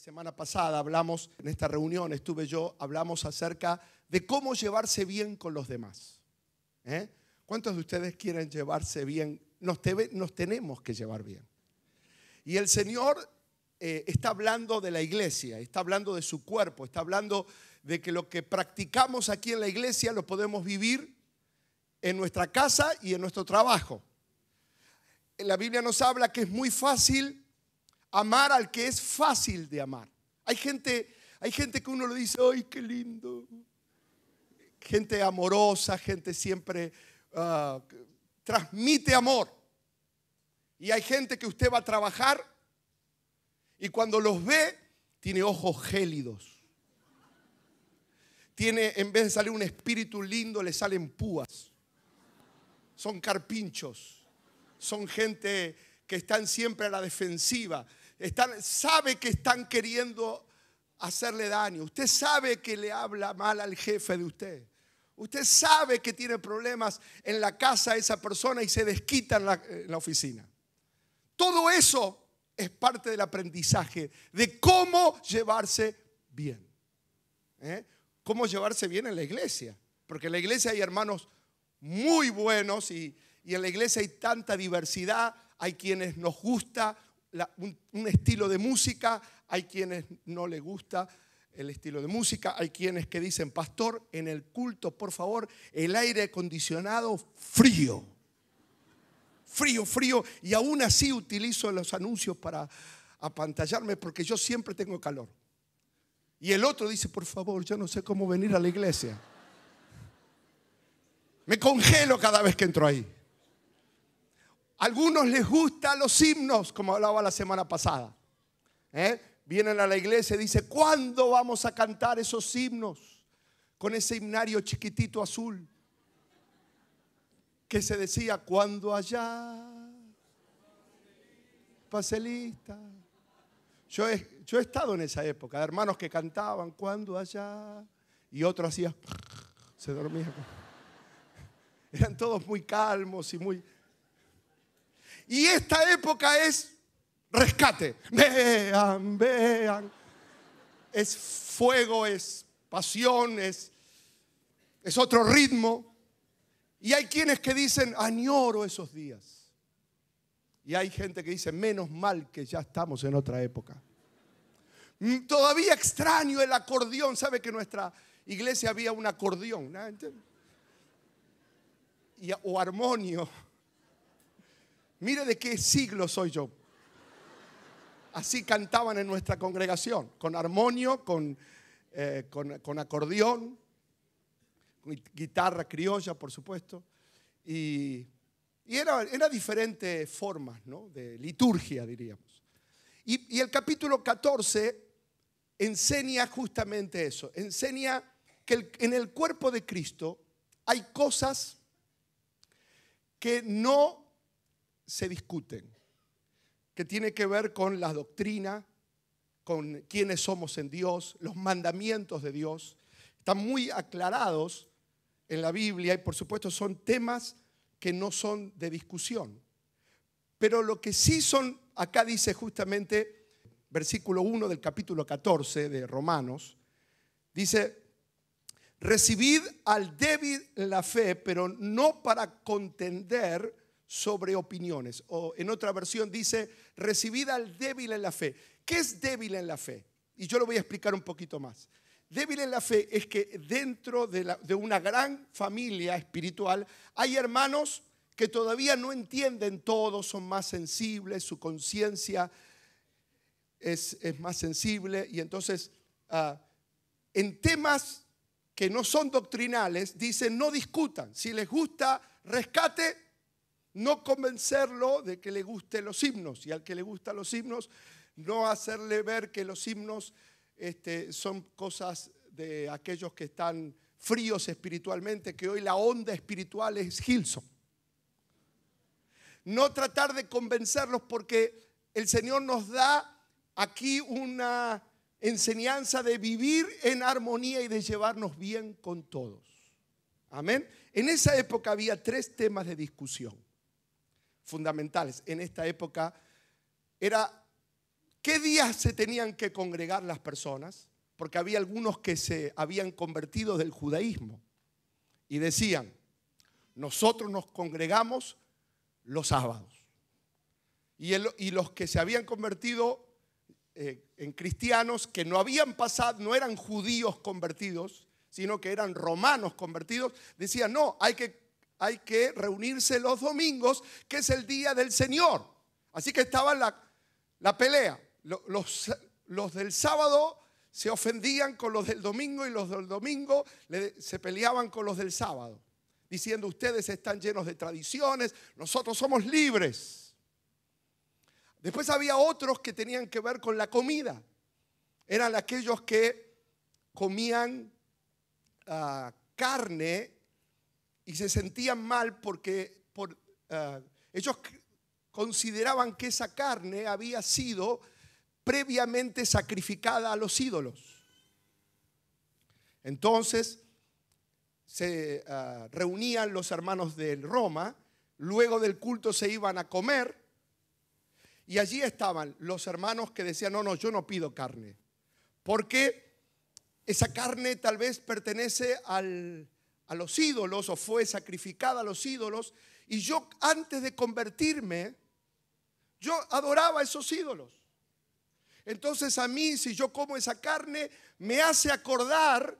semana pasada hablamos, en esta reunión estuve yo, hablamos acerca de cómo llevarse bien con los demás. ¿eh? ¿Cuántos de ustedes quieren llevarse bien? Nos, nos, tenemos que llevar bien. Y el Señor eh, está hablando de la iglesia, está hablando de su cuerpo, está hablando de que lo que practicamos aquí en la iglesia lo podemos vivir en nuestra casa y en nuestro trabajo. La Biblia nos habla que es muy fácil amar al que es fácil de amar. Hay gente, hay gente que uno le dice, ay, qué lindo. Gente amorosa, gente siempre ah, transmite amor. Y hay gente que usted va a trabajar y cuando los ve, tiene ojos gélidos. Tiene, en vez de salir un espíritu lindo, le salen púas. Son carpinchos. Son gente que están siempre a la defensiva sabe que están queriendo hacerle daño. Usted sabe que le habla mal al jefe de usted. Usted sabe que tiene problemas en la casa de esa persona y se desquita en la, oficina. Todo eso es parte del aprendizaje de cómo llevarse bien. ¿eh? Cómo llevarse bien en la iglesia. Porque en la iglesia hay hermanos muy buenos y, y en la iglesia hay tanta diversidad. Hay quienes nos gusta un, un, estilo de música, hay quienes no les gusta el estilo de música, hay quienes que dicen, pastor, en el culto, por favor, el aire acondicionado frío, frío, frío, y aún así utilizo los anuncios para apantallarme porque yo siempre tengo calor. Y el otro dice, por favor, yo no sé cómo venir a la iglesia. Me congelo cada vez que entro ahí algunos les gustan los himnos, como hablaba la semana pasada. ¿eh? Vienen a la iglesia y dicen, ¿cuándo vamos a cantar esos himnos? Con ese himnario chiquitito azul que se decía, cuando allá paselista. Yo he, yo he estado en esa época, de hermanos que cantaban, cuando allá, y otro hacía, se dormía. Eran todos muy calmos y muy... Y esta época es rescate. Vean, vean. Es fuego, es pasión, es, otro ritmo. Y hay quienes que dicen, añoro esos días. Y hay gente que dice, menos mal que ya estamos en otra época. Mm, todavía extraño el acordeón. ¿Sabe que en nuestra iglesia había un acordeón? ¿no? O armonio Mire de qué siglo soy yo. Así cantaban en nuestra congregación, con armonio, con, eh, acordeón, con guitarra criolla, por supuesto. Y, y era, diferentes formas ¿no? de liturgia, diríamos. Y, el capítulo 14 enseña justamente eso, enseña que en el cuerpo de Cristo hay cosas que no se discuten, que tiene que ver con la doctrina, con quiénes somos en Dios, los mandamientos de Dios. Están muy aclarados en la Biblia y por supuesto son temas que no son de discusión. Pero lo que sí son, acá dice justamente versículo 1 del capítulo 14 de Romanos, dice, recibid al débil la fe, pero no para contender sobre opiniones. O en otra versión dice, recibida al débil en la fe. ¿Qué es débil en la fe? Y yo lo voy a explicar un poquito más. Débil en la fe es que dentro de, una gran familia espiritual hay hermanos que todavía no entienden todo, son más sensibles, su conciencia es, más sensible y entonces ah, en temas que no son doctrinales, dicen no discutan, si les gusta rescate, no convencerlo de que le gusten los himnos y al que le gustan los himnos, no hacerle ver que los himnos este, son cosas de aquellos que están fríos espiritualmente, que hoy la onda espiritual es Gilson. No tratar de convencerlos porque el Señor nos da aquí una enseñanza de vivir en armonía y de llevarnos bien con todos. Amén. En esa época había tres temas de discusión fundamentales en esta época era qué días se tenían que congregar las personas, porque había algunos que se habían convertido del judaísmo y decían, nosotros nos congregamos los sábados. Y, y los que se habían convertido eh, en cristianos, que no habían pasado, no eran judíos convertidos, sino que eran romanos convertidos, decían, no, hay que hay que reunirse los domingos, que es el día del Señor. Así que estaba la, pelea. Los, los, del sábado se ofendían con los del domingo y los del domingo se peleaban con los del sábado, diciendo ustedes están llenos de tradiciones, nosotros somos libres. Después había otros que tenían que ver con la comida. Eran aquellos que comían ah, carne y se sentían mal porque por, ah, ellos consideraban que esa carne había sido previamente sacrificada a los ídolos. Entonces se ah, reunían los hermanos de Roma, luego del culto se iban a comer y allí estaban los hermanos que decían, no, no, yo no pido carne, porque esa carne tal vez pertenece al, a los ídolos o fue sacrificada a los ídolos. Y yo antes de convertirme, yo adoraba a esos ídolos. Entonces a mí, si yo como esa carne, me hace acordar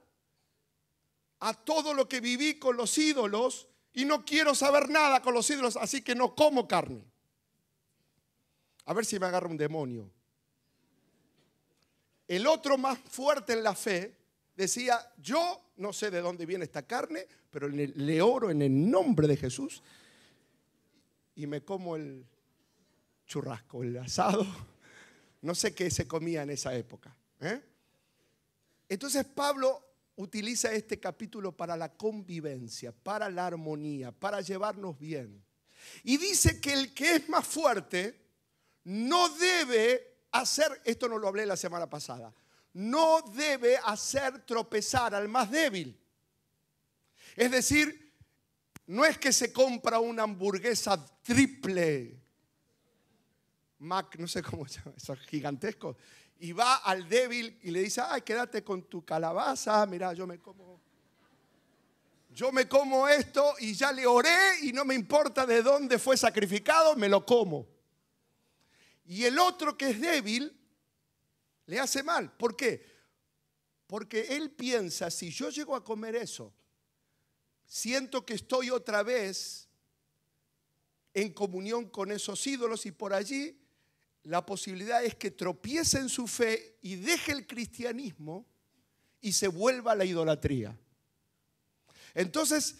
a todo lo que viví con los ídolos y no quiero saber nada con los ídolos, así que no como carne. A ver si me agarra un demonio. El otro más fuerte en la fe decía, yo no sé de dónde viene esta carne, pero le oro en el nombre de Jesús y me como el churrasco, el asado. No sé qué se comía en esa época. ¿eh? Entonces Pablo utiliza este capítulo para la convivencia, para la armonía, para llevarnos bien. Y dice que el que es más fuerte no debe hacer, esto no lo hablé la semana pasada, no debe hacer tropezar al más débil. Es decir, no es que se compra una hamburguesa triple, Mac, no sé cómo se llama, esos gigantescos, y va al débil y le dice, ay, quédate con tu calabaza, mira, yo me como... Yo me como esto y ya le oré y no me importa de dónde fue sacrificado, me lo como. Y el otro que es débil le hace mal. ¿Por qué? Porque él piensa, si yo llego a comer eso, siento que estoy otra vez en comunión con esos ídolos y por allí la posibilidad es que tropiece en su fe y deje el cristianismo y se vuelva a la idolatría. Entonces,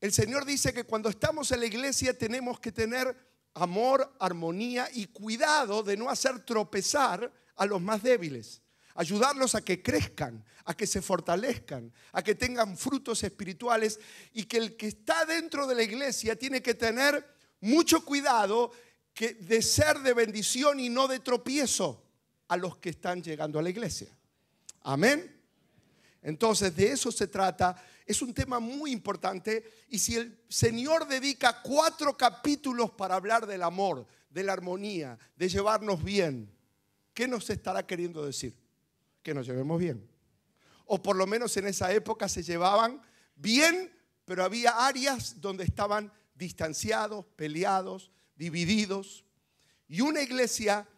el Señor dice que cuando estamos en la iglesia tenemos que tener amor, armonía y cuidado de no hacer tropezar a los más débiles, ayudarlos a que crezcan, a que se fortalezcan, a que tengan frutos espirituales y que el que está dentro de la iglesia tiene que tener mucho cuidado que de ser de bendición y no de tropiezo a los que están llegando a la iglesia. Amén. Entonces, de eso se trata. Es un tema muy importante y si el Señor dedica cuatro capítulos para hablar del amor, de la armonía, de llevarnos bien, ¿Qué nos estará queriendo decir? Que nos llevemos bien. O por lo menos en esa época se llevaban bien, pero había áreas donde estaban distanciados, peleados, divididos. Y una iglesia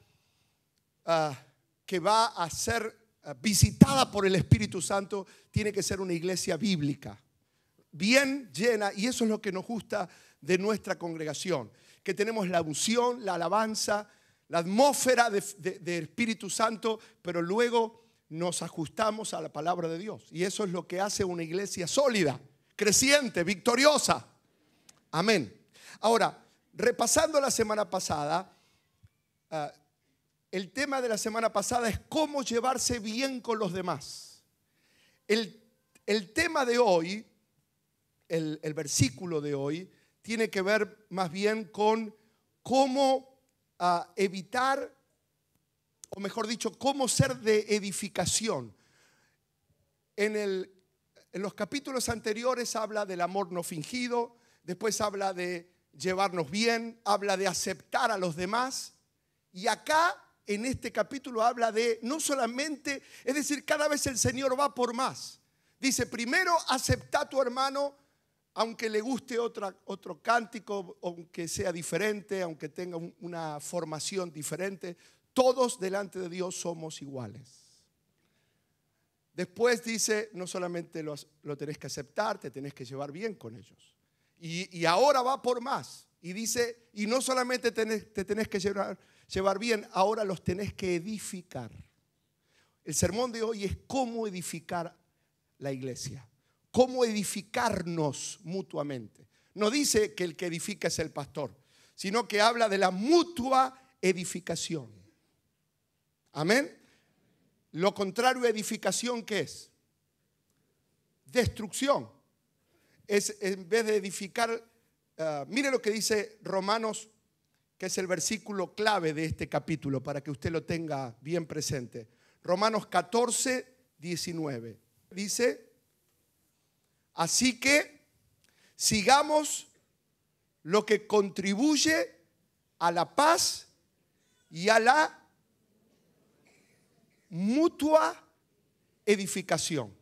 ah, que va a ser ah, visitada por el Espíritu Santo tiene que ser una iglesia bíblica, bien llena, y eso es lo que nos gusta de nuestra congregación, que tenemos la unción, la alabanza, la atmósfera del de, Espíritu Santo, pero luego nos ajustamos a la palabra de Dios. Y eso es lo que hace una iglesia sólida, creciente, victoriosa. Amén. Ahora, repasando la semana pasada, ah, el tema de la semana pasada es cómo llevarse bien con los demás. El, tema de hoy, el, el versículo de hoy, tiene que ver más bien con cómo a evitar, o mejor dicho, cómo ser de edificación. En, el, en los capítulos anteriores habla del amor no fingido, después habla de llevarnos bien, habla de aceptar a los demás, y acá en este capítulo habla de no solamente, es decir, cada vez el Señor va por más. Dice, primero acepta a tu hermano, aunque le guste otra, otro cántico, aunque sea diferente, aunque tenga una formación diferente, todos delante de Dios somos iguales. Después dice, no solamente lo, tenés que aceptar, te tenés que llevar bien con ellos. Y, ahora va por más. Y dice, y no solamente te tenés que llevar, llevar bien, ahora los tenés que edificar. El sermón de hoy es cómo edificar la iglesia cómo edificarnos mutuamente. No dice que el que edifica es el pastor, sino que habla de la mutua edificación. Amén. Lo contrario a edificación, ¿qué es? Destrucción. Es en vez de edificar, ah, mire lo que dice Romanos, que es el versículo clave de este capítulo, para que usted lo tenga bien presente. Romanos 14, 19. Dice, Así que sigamos lo que contribuye a la paz y a la mutua edificación.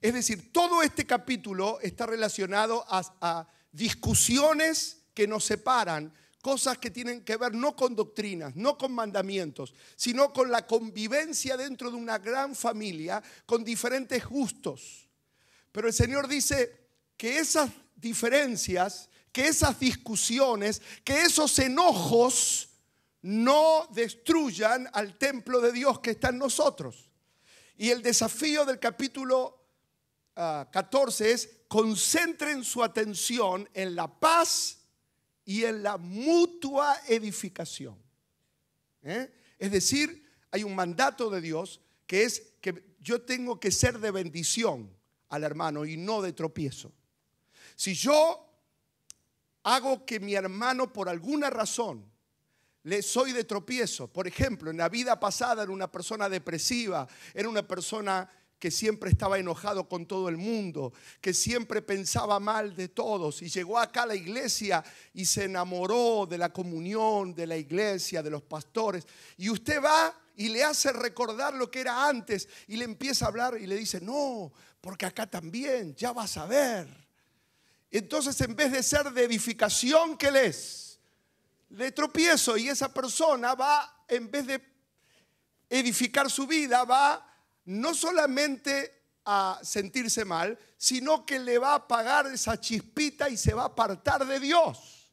Es decir, todo este capítulo está relacionado a, discusiones que nos separan, cosas que tienen que ver no con doctrinas, no con mandamientos, sino con la convivencia dentro de una gran familia, con diferentes gustos, pero el Señor dice que esas diferencias, que esas discusiones, que esos enojos no destruyan al templo de Dios que está en nosotros. Y el desafío del capítulo 14 ah, es, concentren su atención en la paz y en la mutua edificación. ¿Eh? Es decir, hay un mandato de Dios que es que yo tengo que ser de bendición al hermano y no de tropiezo. Si yo hago que mi hermano por alguna razón le soy de tropiezo, por ejemplo, en la vida pasada era una persona depresiva, era una persona que siempre estaba enojado con todo el mundo, que siempre pensaba mal de todos y llegó acá a la iglesia y se enamoró de la comunión, de la iglesia, de los pastores. Y usted va y le hace recordar lo que era antes y le empieza a hablar y le dice, no, porque acá también, ya vas a ver. Entonces en vez de ser de edificación, ¿qué le es? Le tropiezo y esa persona va, en vez de edificar su vida, va no solamente a sentirse mal, sino que le va a apagar esa chispita y se va a apartar de Dios.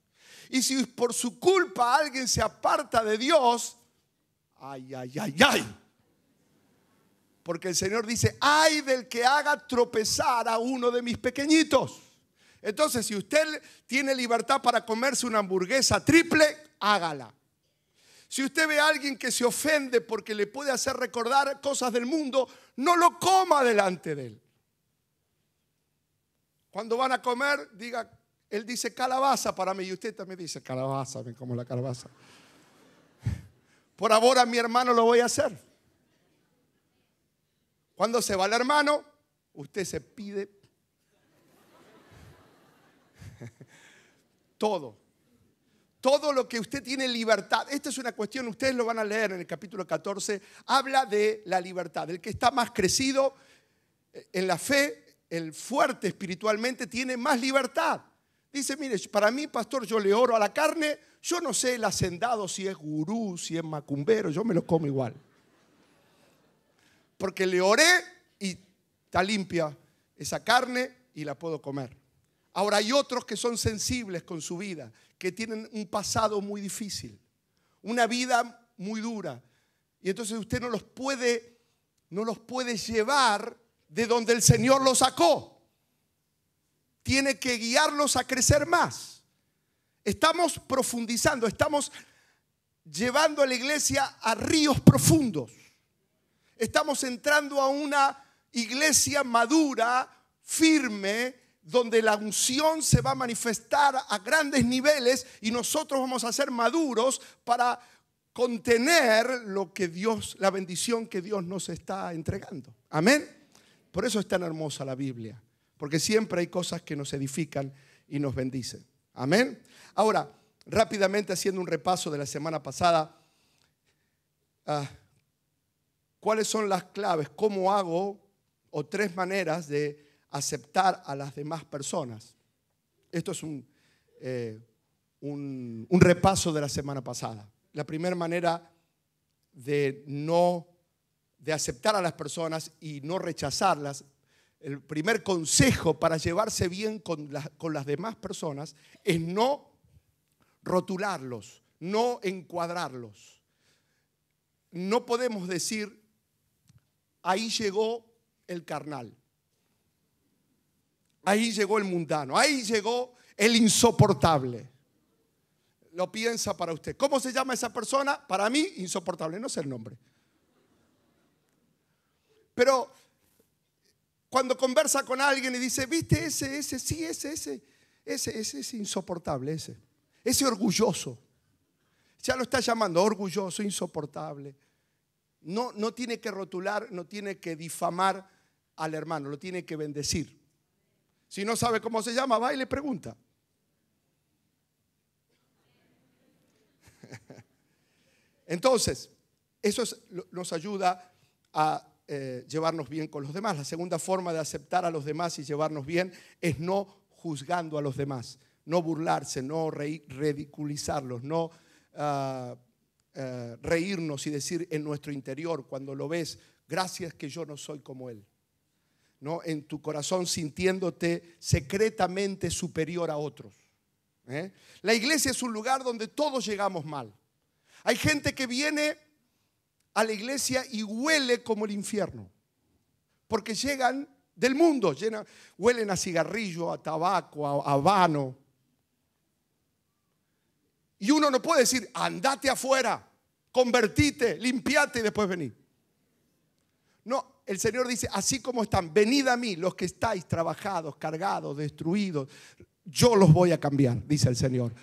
Y si por su culpa alguien se aparta de Dios, Ay, ay, ay, ay. Porque el Señor dice, ay del que haga tropezar a uno de mis pequeñitos. Entonces, si usted tiene libertad para comerse una hamburguesa triple, hágala. Si usted ve a alguien que se ofende porque le puede hacer recordar cosas del mundo, no lo coma delante de él. Cuando van a comer, diga, él dice calabaza para mí y usted también dice calabaza, me como la calabaza. Por ahora mi hermano lo voy a hacer. Cuando se va el hermano, usted se pide todo. Todo lo que usted tiene libertad. Esta es una cuestión, ustedes lo van a leer en el capítulo 14. Habla de la libertad. El que está más crecido eh, en la fe, el fuerte espiritualmente, tiene más libertad. Dice, mire, para mí, pastor, yo le oro a la carne, yo no sé el hacendado si es gurú, si es macumbero, yo me lo como igual. Porque le oré y está limpia esa carne y la puedo comer. Ahora hay otros que son sensibles con su vida, que tienen un pasado muy difícil, una vida muy dura. Y entonces usted no los puede, no los puede llevar de donde el Señor los sacó tiene que guiarlos a crecer más. Estamos profundizando, estamos llevando a la iglesia a ríos profundos. Estamos entrando a una iglesia madura, firme, donde la unción se va a manifestar a grandes niveles y nosotros vamos a ser maduros para contener lo que Dios, la bendición que Dios nos está entregando. Amén. Por eso es tan hermosa la Biblia porque siempre hay cosas que nos edifican y nos bendicen. Amén. Ahora, rápidamente haciendo un repaso de la semana pasada, ah, ¿cuáles son las claves? ¿Cómo hago? O tres maneras de aceptar a las demás personas. Esto es eh, un, un, repaso de la semana pasada. La primera manera de no de aceptar a las personas y no rechazarlas el primer consejo para llevarse bien con, con las demás personas es no rotularlos, no encuadrarlos. No podemos decir, ahí llegó el carnal, ahí llegó el mundano, ahí llegó el insoportable. Lo piensa para usted. ¿Cómo se llama esa persona? Para mí, insoportable, no sé el nombre. Pero cuando conversa con alguien y dice, viste ese, ese, sí, ese, ese, ese, ese es insoportable, ese, ese orgulloso. Ya lo está llamando orgulloso, insoportable. No, no tiene que rotular, no tiene que difamar al hermano, lo tiene que bendecir. Si no sabe cómo se llama, va y le pregunta. Entonces, eso nos ayuda a eh, llevarnos bien con los demás. La segunda forma de aceptar a los demás y llevarnos bien es no juzgando a los demás, no burlarse, no ridiculizarlos, no ah, eh, reírnos y decir en nuestro interior cuando lo ves, gracias que yo no soy como él. ¿No? En tu corazón sintiéndote secretamente superior a otros. ¿eh? La iglesia es un lugar donde todos llegamos mal. Hay gente que viene a la iglesia y huele como el infierno. Porque llegan del mundo, huelen a cigarrillo, a tabaco, a habano. Y uno no puede decir, andate afuera, convertite, limpiate y después vení. No, el Señor dice, así como están, venid a mí los que estáis trabajados, cargados, destruidos, yo los voy a cambiar, dice el Señor.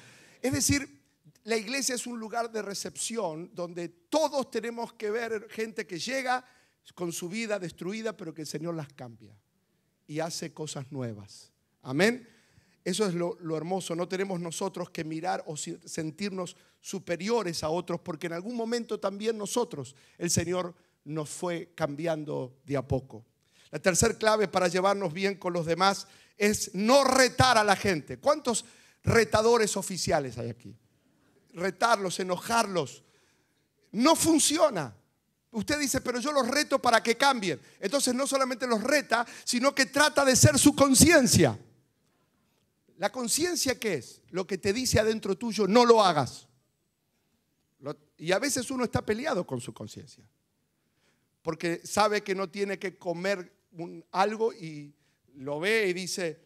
Es decir, la iglesia es un lugar de recepción donde todos tenemos que ver gente que llega con su vida destruida, pero que el Señor las cambia y hace cosas nuevas. Amén. Eso es lo, hermoso. No tenemos nosotros que mirar o sentirnos superiores a otros, porque en algún momento también nosotros, el Señor nos fue cambiando de a poco. La tercer clave para llevarnos bien con los demás es no retar a la gente. ¿Cuántos retadores oficiales hay aquí? retarlos, enojarlos. No funciona. Usted dice, pero yo los reto para que cambien. Entonces no solamente los reta, sino que trata de ser su conciencia. ¿La conciencia qué es? Lo que te dice adentro tuyo, no lo hagas. y a veces uno está peleado con su conciencia. Porque sabe que no tiene que comer algo y lo ve y dice,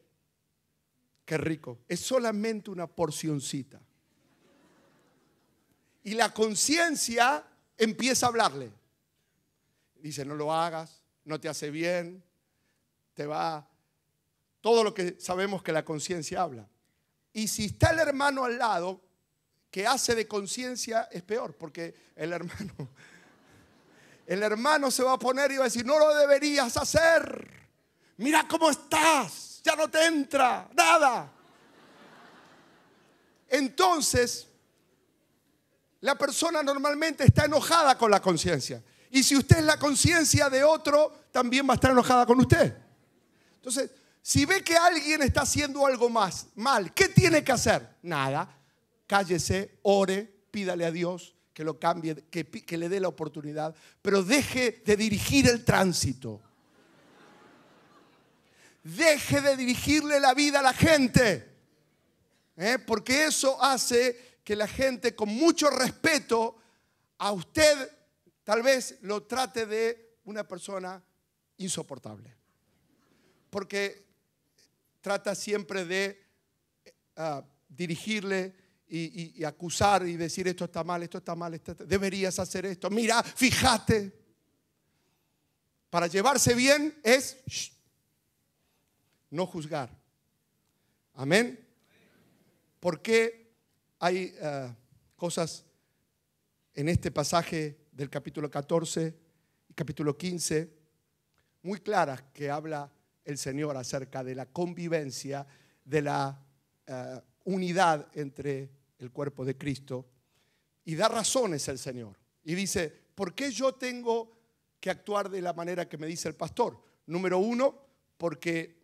qué rico. Es solamente una porcioncita. Y la conciencia empieza a hablarle. Dice, no lo hagas, no te hace bien, te va... Todo lo que sabemos que la conciencia habla. Y si está el hermano al lado que hace de conciencia, es peor, porque el hermano, el hermano se va a poner y va a decir, no lo deberías hacer. Mira cómo estás, ya no te entra nada. Entonces, la persona normalmente está enojada con la conciencia. Y si usted es la conciencia de otro, también va a estar enojada con usted. Entonces, si ve que alguien está haciendo algo más mal, ¿qué tiene que hacer? Nada. Cállese, ore, pídale a Dios que lo cambie, que, le dé la oportunidad, pero deje de dirigir el tránsito. Deje de dirigirle la vida a la gente, ¿eh? porque eso hace que la gente con mucho respeto a usted tal vez lo trate de una persona insoportable. Porque trata siempre de eh, ah, dirigirle y, acusar y decir esto está mal, esto está mal, deberías hacer esto, mira, fíjate. Para llevarse bien es no juzgar. Amén. qué? Hay eh, cosas en este pasaje del capítulo 14 y capítulo 15 muy claras que habla el Señor acerca de la convivencia, de la eh, unidad entre el cuerpo de Cristo. Y da razones el Señor. Y dice, ¿por qué yo tengo que actuar de la manera que me dice el pastor? Número uno, porque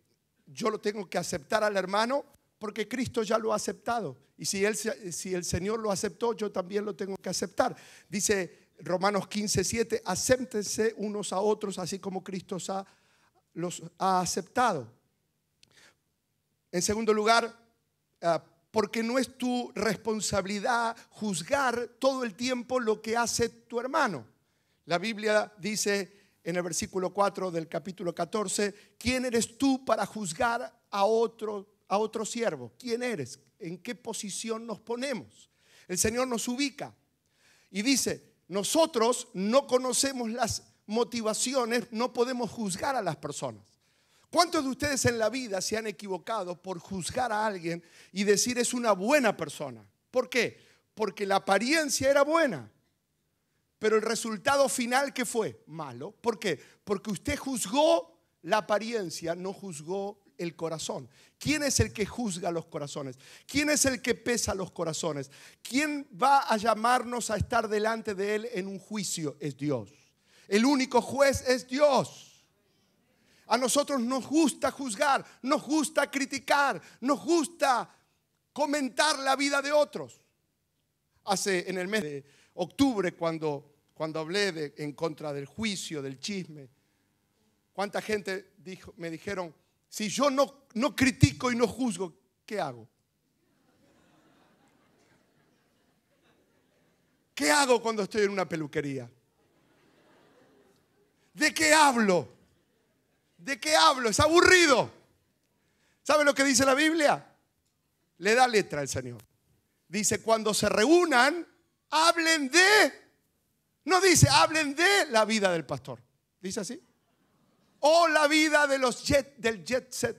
yo lo tengo que aceptar al hermano porque Cristo ya lo ha aceptado. Y si, el Señor lo aceptó, yo también lo tengo que aceptar. Dice Romanos 15, 7, acéptense unos a otros, así como Cristo los ha aceptado. En segundo lugar, ah, porque no es tu responsabilidad juzgar todo el tiempo lo que hace tu hermano. La Biblia dice en el versículo 4 del capítulo 14, ¿quién eres tú para juzgar a otro a otro siervo. ¿Quién eres? ¿En qué posición nos ponemos? El Señor nos ubica y dice, nosotros no conocemos las motivaciones, no podemos juzgar a las personas. ¿Cuántos de ustedes en la vida se han equivocado por juzgar a alguien y decir es una buena persona? ¿Por qué? Porque la apariencia era buena, pero el resultado final que fue malo. ¿Por qué? Porque usted juzgó la apariencia, no juzgó el corazón? ¿Quién es el que juzga los corazones? ¿Quién es el que pesa los corazones? ¿Quién va a llamarnos a estar delante de Él en un juicio? Es Dios. El único juez es Dios. A nosotros nos gusta juzgar, nos gusta criticar, nos gusta comentar la vida de otros. Hace en el mes de octubre, cuando, cuando hablé en contra del juicio, del chisme, cuánta gente me dijeron, si yo no, no critico y no juzgo, ¿qué hago? ¿Qué hago cuando estoy en una peluquería? ¿De qué hablo? ¿De qué hablo? Es aburrido. ¿Sabe lo que dice la Biblia? Le da letra al Señor. Dice, cuando se reúnan, hablen de... No dice, hablen de la vida del pastor. ¿Dice así? Oh, la vida de los jet, del jet set.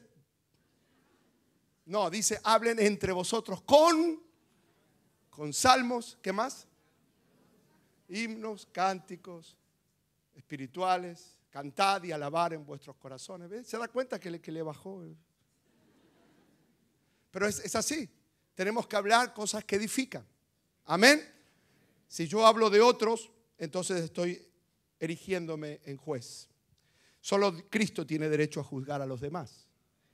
No, dice, hablen entre vosotros con, con salmos, ¿qué más? Himnos, cánticos espirituales, cantad y alabar en vuestros corazones. ¿Se da cuenta que le, que le bajó? Pero es, es así. Tenemos que hablar cosas que edifican. Amén. Si yo hablo de otros, entonces estoy erigiéndome en juez. Solo Cristo tiene derecho a juzgar a los demás.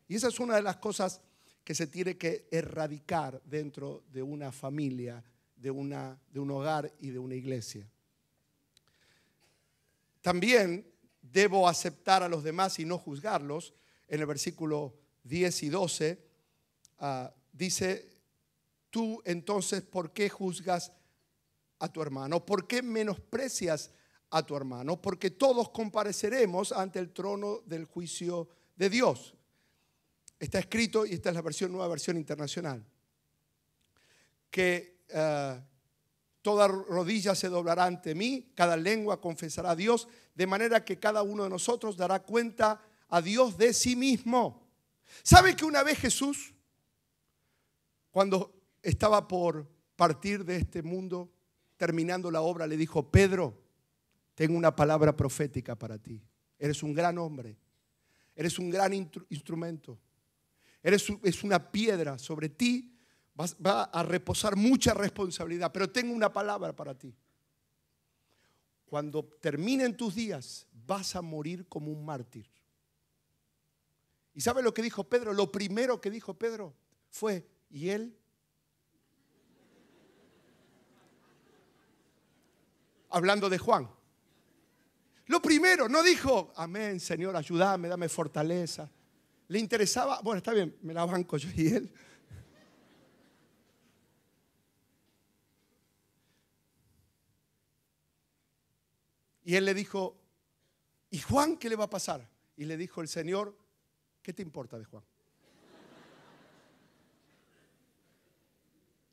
Y esa es una de las cosas que se tiene que erradicar dentro de una familia, de, una, de un hogar y de una iglesia. También debo aceptar a los demás y no juzgarlos. En el versículo 10 y 12 ah, dice, tú entonces, ¿por qué juzgas a tu hermano? ¿Por qué menosprecias a tu hermano, porque todos compareceremos ante el trono del juicio de Dios. Está escrito, y esta es la versión, nueva versión internacional, que eh, toda rodilla se doblará ante mí, cada lengua confesará a Dios, de manera que cada uno de nosotros dará cuenta a Dios de sí mismo. ¿Sabe que una vez Jesús, cuando estaba por partir de este mundo, terminando la obra, le dijo, Pedro, tengo una palabra profética para ti. Eres un gran hombre. Eres un gran instrumento. Eres es una piedra. Sobre ti va a reposar mucha responsabilidad. Pero tengo una palabra para ti. Cuando terminen tus días, vas a morir como un mártir. ¿Y sabe lo que dijo Pedro? Lo primero que dijo Pedro fue, ¿y él? Hablando de Juan. Lo primero, no dijo, amén, Señor, ayúdame, dame fortaleza. Le interesaba, bueno, está bien, me la banco yo y él. Y él le dijo, ¿y Juan qué le va a pasar? Y le dijo el Señor, ¿qué te importa de Juan?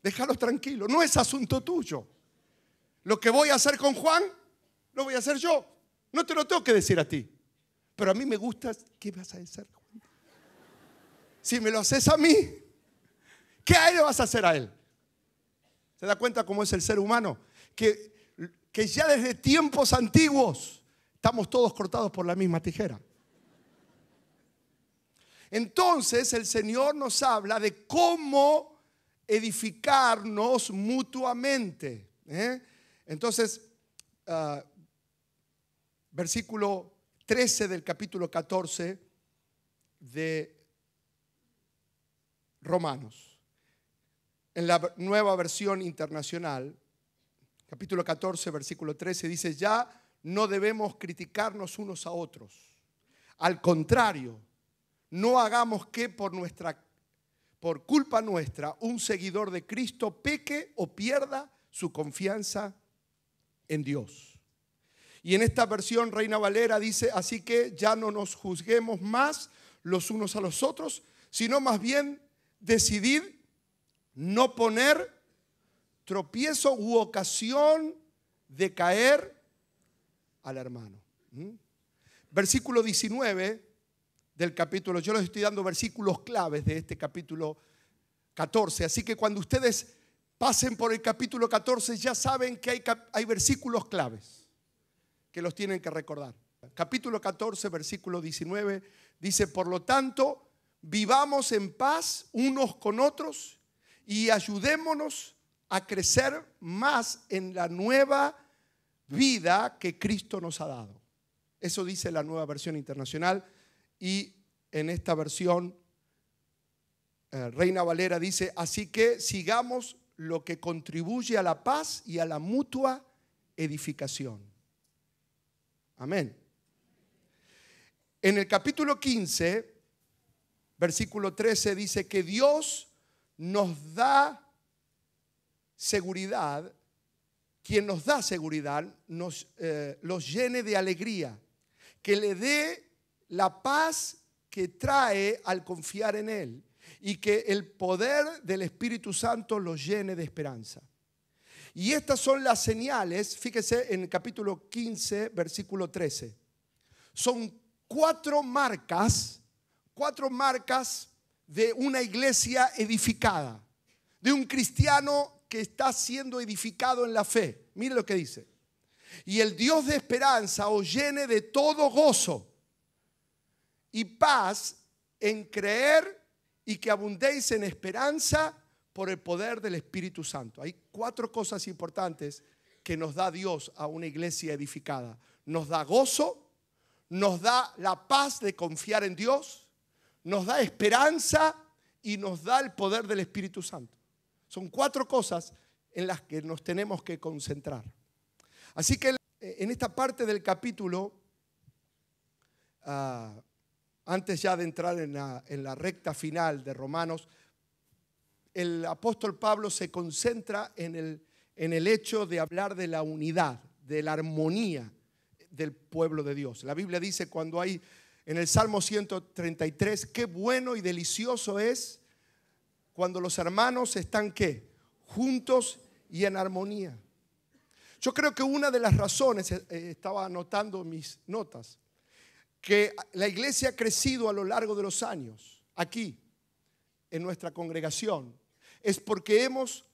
Déjalos tranquilos, no es asunto tuyo. Lo que voy a hacer con Juan, lo voy a hacer yo. No te lo tengo que decir a ti. Pero a mí me gusta, ¿qué vas a hacer. Si me lo haces a mí, ¿qué a él le vas a hacer a él? ¿Se da cuenta cómo es el ser humano? Que, que ya desde tiempos antiguos estamos todos cortados por la misma tijera. Entonces el Señor nos habla de cómo edificarnos mutuamente. ¿eh? Entonces, ah, versículo 13 del capítulo 14 de Romanos. En la nueva versión internacional, capítulo 14, versículo 13, dice, ya no debemos criticarnos unos a otros. Al contrario, no hagamos que por nuestra por culpa nuestra un seguidor de Cristo peque o pierda su confianza en Dios. Y en esta versión Reina Valera dice, así que ya no nos juzguemos más los unos a los otros, sino más bien decidir no poner tropiezo u ocasión de caer al hermano. ¿Mm? Versículo 19 del capítulo, yo les estoy dando versículos claves de este capítulo 14, así que cuando ustedes pasen por el capítulo 14 ya saben que hay, hay versículos claves que los tienen que recordar. Capítulo 14, versículo 19, dice, por lo tanto, vivamos en paz unos con otros y ayudémonos a crecer más en la nueva vida que Cristo nos ha dado. Eso dice la nueva versión internacional y en esta versión eh, Reina Valera dice, así que sigamos lo que contribuye a la paz y a la mutua edificación. Amén. En el capítulo 15, versículo 13, dice que Dios nos da seguridad, quien nos da seguridad, nos eh, los llene de alegría, que le dé la paz que trae al confiar en Él y que el poder del Espíritu Santo los llene de esperanza. Y estas son las señales, fíjese en el capítulo 15, versículo 13. Son cuatro marcas, cuatro marcas de una iglesia edificada, de un cristiano que está siendo edificado en la fe. Mire lo que dice. Y el Dios de esperanza os llene de todo gozo y paz en creer y que abundéis en esperanza por el poder del Espíritu Santo. Hay cuatro cosas importantes que nos da Dios a una iglesia edificada. Nos da gozo, nos da la paz de confiar en Dios, nos da esperanza y nos da el poder del Espíritu Santo. Son cuatro cosas en las que nos tenemos que concentrar. Así que eh, en esta parte del capítulo, ah, antes ya de entrar en la recta final de Romanos, el apóstol Pablo se concentra en el, en el hecho de hablar de la unidad, de la armonía del pueblo de Dios. La Biblia dice cuando hay en el Salmo 133, qué bueno y delicioso es cuando los hermanos están qué? Juntos y en armonía. Yo creo que una de las razones, eh, eh, estaba anotando mis notas, que la iglesia ha crecido a lo largo de los años, aquí, en nuestra congregación, es porque hemos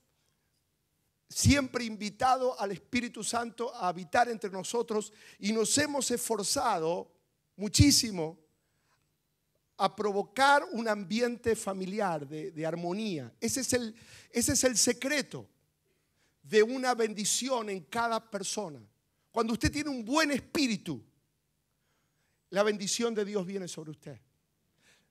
siempre invitado al Espíritu Santo a habitar entre nosotros y nos hemos esforzado muchísimo a provocar un ambiente familiar de, armonía. Ese es, el, ese es el secreto de una bendición en cada persona. Cuando usted tiene un buen espíritu, la bendición de Dios viene sobre usted.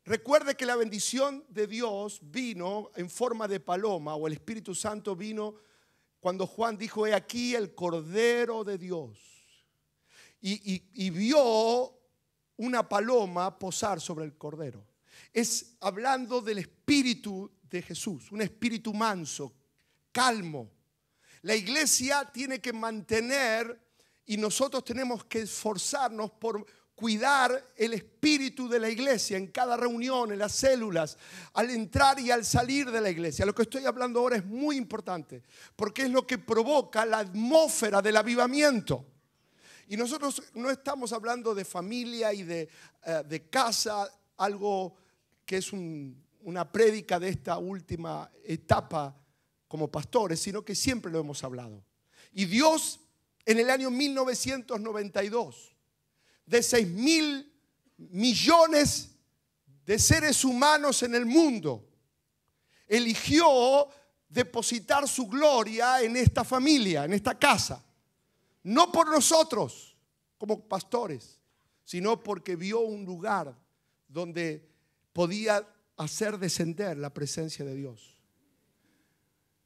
Recuerde que la bendición de Dios vino en forma de paloma o el Espíritu Santo vino cuando Juan dijo, he aquí el Cordero de Dios. Y, vio una paloma posar sobre el Cordero. Es hablando del Espíritu de Jesús, un espíritu manso, calmo. La iglesia tiene que mantener y nosotros tenemos que esforzarnos por cuidar el espíritu de la iglesia en cada reunión, en las células, al entrar y al salir de la iglesia. Lo que estoy hablando ahora es muy importante, porque es lo que provoca la atmósfera del avivamiento. Y nosotros no estamos hablando de familia y de, eh, casa, algo que es una prédica de esta última etapa como pastores, sino que siempre lo hemos hablado. Y Dios en el año 1992 de 6 mil millones de seres humanos en el mundo. Eligió depositar su gloria en esta familia, en esta casa. No por nosotros como pastores, sino porque vio un lugar donde podía hacer descender la presencia de Dios.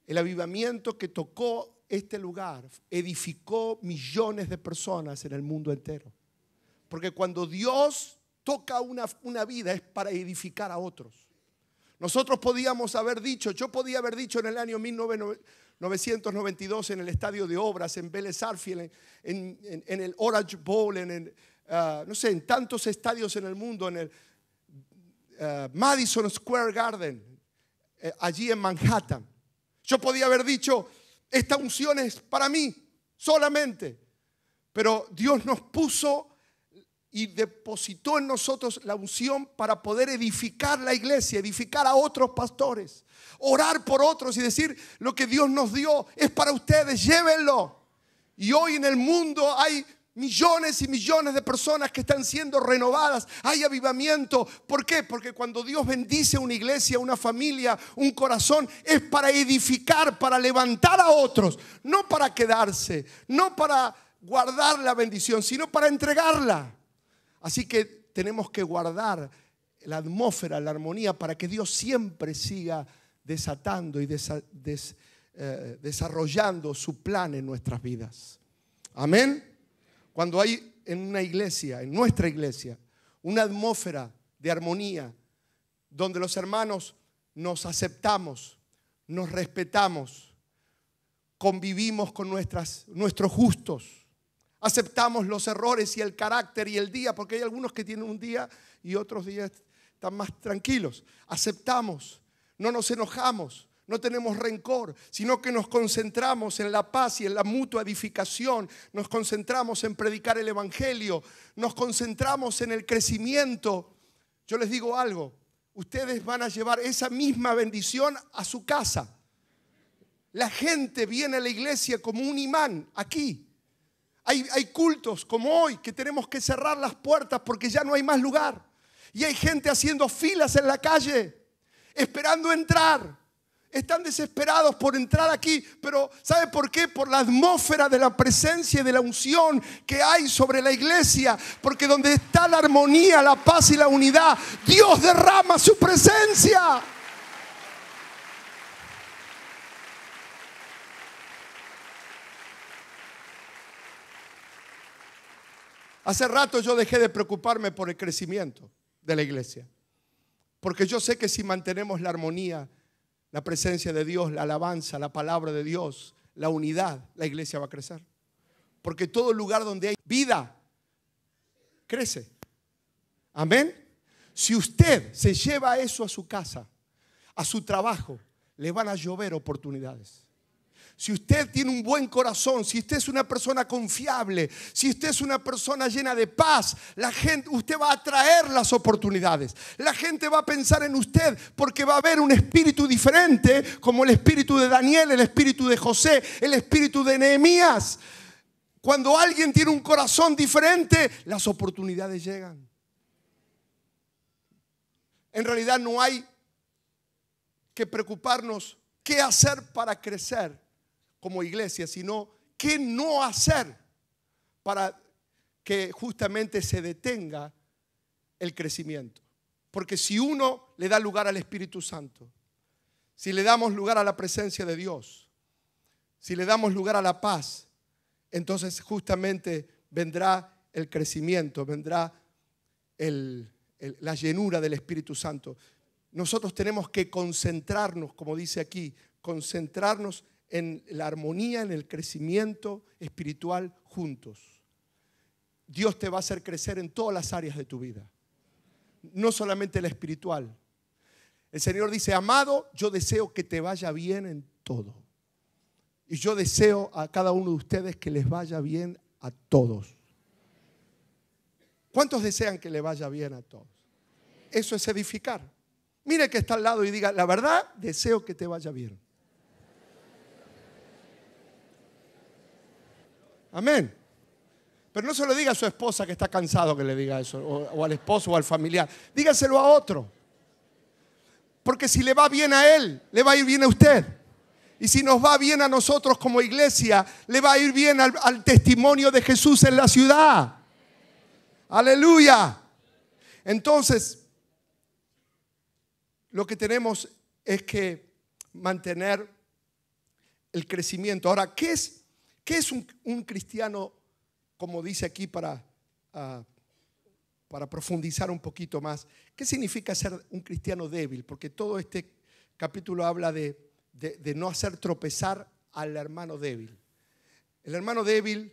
El avivamiento que tocó este lugar edificó millones de personas en el mundo entero. Porque cuando Dios toca una, una vida es para edificar a otros. Nosotros podíamos haber dicho, yo podía haber dicho en el año 1992 en el Estadio de Obras, en Vélez Arfield, en, el Orange Bowl, en ah, no sé, en tantos estadios en el mundo, en el ah, Madison Square Garden, eh, allí en Manhattan. Yo podía haber dicho, esta unción es para mí solamente, pero Dios nos puso y depositó en nosotros la unción para poder edificar la iglesia, edificar a otros pastores, orar por otros y decir lo que Dios nos dio es para ustedes, llévenlo. Y hoy en el mundo hay millones y millones de personas que están siendo renovadas, hay avivamiento. ¿Por qué? Porque cuando Dios bendice una iglesia, una familia, un corazón, es para edificar, para levantar a otros, no para quedarse, no para guardar la bendición, sino para entregarla. Así que tenemos que guardar la atmósfera, la armonía, para que Dios siempre siga desatando y eh, desarrollando su plan en nuestras vidas. Amén. Cuando hay en una iglesia, en nuestra iglesia, una atmósfera de armonía, donde los hermanos nos aceptamos, nos respetamos, convivimos con nuestros justos, Aceptamos los errores y el carácter y el día, porque hay algunos que tienen un día y otros días están más tranquilos. Aceptamos, no nos enojamos, no tenemos rencor, sino que nos concentramos en la paz y en la mutua edificación, nos concentramos en predicar el Evangelio, nos concentramos en el crecimiento. Yo les digo algo, ustedes van a llevar esa misma bendición a su casa. La gente viene a la iglesia como un imán aquí. Hay, cultos como hoy que tenemos que cerrar las puertas porque ya no hay más lugar. Y hay gente haciendo filas en la calle, esperando entrar. Están desesperados por entrar aquí, pero ¿sabe por qué? Por la atmósfera de la presencia y de la unción que hay sobre la iglesia, porque donde está la armonía, la paz y la unidad, Dios derrama su presencia. Hace rato yo dejé de preocuparme por el crecimiento de la iglesia. Porque yo sé que si mantenemos la armonía, la presencia de Dios, la alabanza, la palabra de Dios, la unidad, la iglesia va a crecer. Porque todo lugar donde hay vida, crece. Amén. Si usted se lleva eso a su casa, a su trabajo, le van a llover oportunidades. Si usted tiene un buen corazón, si usted es una persona confiable, si usted es una persona llena de paz, la gente, usted va a atraer las oportunidades. La gente va a pensar en usted porque va a haber un espíritu diferente, como el espíritu de Daniel, el espíritu de José, el espíritu de Nehemías. Cuando alguien tiene un corazón diferente, las oportunidades llegan. En realidad no hay que preocuparnos qué hacer para crecer, como iglesia, sino qué no hacer para que justamente se detenga el crecimiento. Porque si uno le da lugar al Espíritu Santo, si le damos lugar a la presencia de Dios, si le damos lugar a la paz, entonces justamente vendrá el crecimiento, vendrá la llenura del Espíritu Santo. Nosotros tenemos que concentrarnos, como dice aquí, concentrarnos en la armonía, en el crecimiento espiritual juntos. Dios te va a hacer crecer en todas las áreas de tu vida, no solamente la espiritual. El Señor dice, amado, yo deseo que te vaya bien en todo. Y yo deseo a cada uno de ustedes que les vaya bien a todos. ¿Cuántos desean que le vaya bien a todos? Eso es edificar. Mire que está al lado y diga, la verdad, deseo que te vaya bien. Amén. Pero no se lo diga a su esposa que está cansado que le diga eso, o, al esposo o al familiar. Dígaselo a otro. Porque si le va bien a él, le va a ir bien a usted. Y si nos va bien a nosotros como iglesia, le va a ir bien al, al testimonio de Jesús en la ciudad. Aleluya. Entonces, lo que tenemos es que mantener el crecimiento. Ahora, ¿qué es ¿Qué es un, cristiano, como dice aquí para, ah, para profundizar un poquito más? ¿Qué significa ser un cristiano débil? Porque todo este capítulo habla de, no hacer tropezar al hermano débil. El hermano débil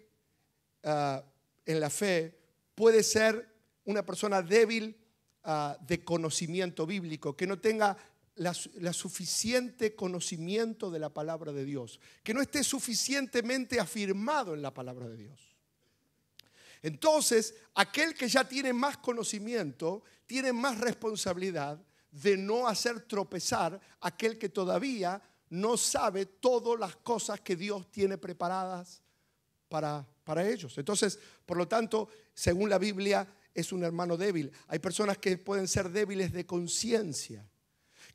ah, en la fe puede ser una persona débil ah, de conocimiento bíblico, que no tenga la, suficiente conocimiento de la palabra de Dios, que no esté suficientemente afirmado en la palabra de Dios. Entonces, aquel que ya tiene más conocimiento tiene más responsabilidad de no hacer tropezar aquel que todavía no sabe todas las cosas que Dios tiene preparadas para, para ellos. Entonces, por lo tanto, según la Biblia, es un hermano débil. Hay personas que pueden ser débiles de conciencia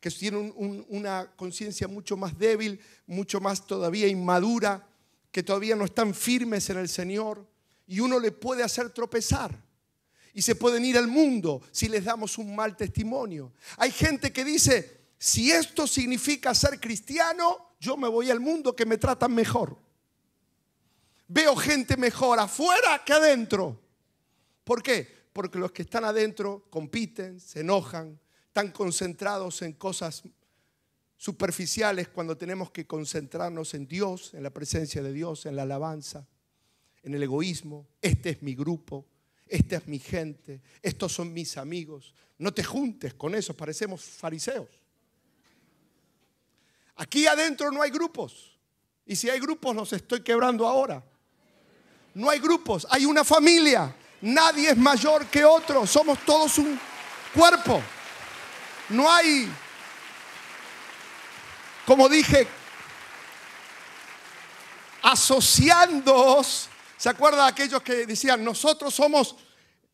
que tienen una conciencia mucho más débil, mucho más todavía inmadura, que todavía no están firmes en el Señor, y uno le puede hacer tropezar. Y se pueden ir al mundo si les damos un mal testimonio. Hay gente que dice, si esto significa ser cristiano, yo me voy al mundo que me tratan mejor. Veo gente mejor afuera que adentro. ¿Por qué? Porque los que están adentro compiten, se enojan, tan concentrados en cosas superficiales cuando tenemos que concentrarnos en Dios, en la presencia de Dios, en la alabanza, en el egoísmo. Este es mi grupo, esta es mi gente, estos son mis amigos. No te juntes con eso, parecemos fariseos. Aquí adentro no hay grupos. Y si hay grupos, los estoy quebrando ahora. No hay grupos, hay una familia. Nadie es mayor que otro. Somos todos un cuerpo. No hay, como dije, asociándoos. ¿Se acuerda de aquellos que decían, nosotros somos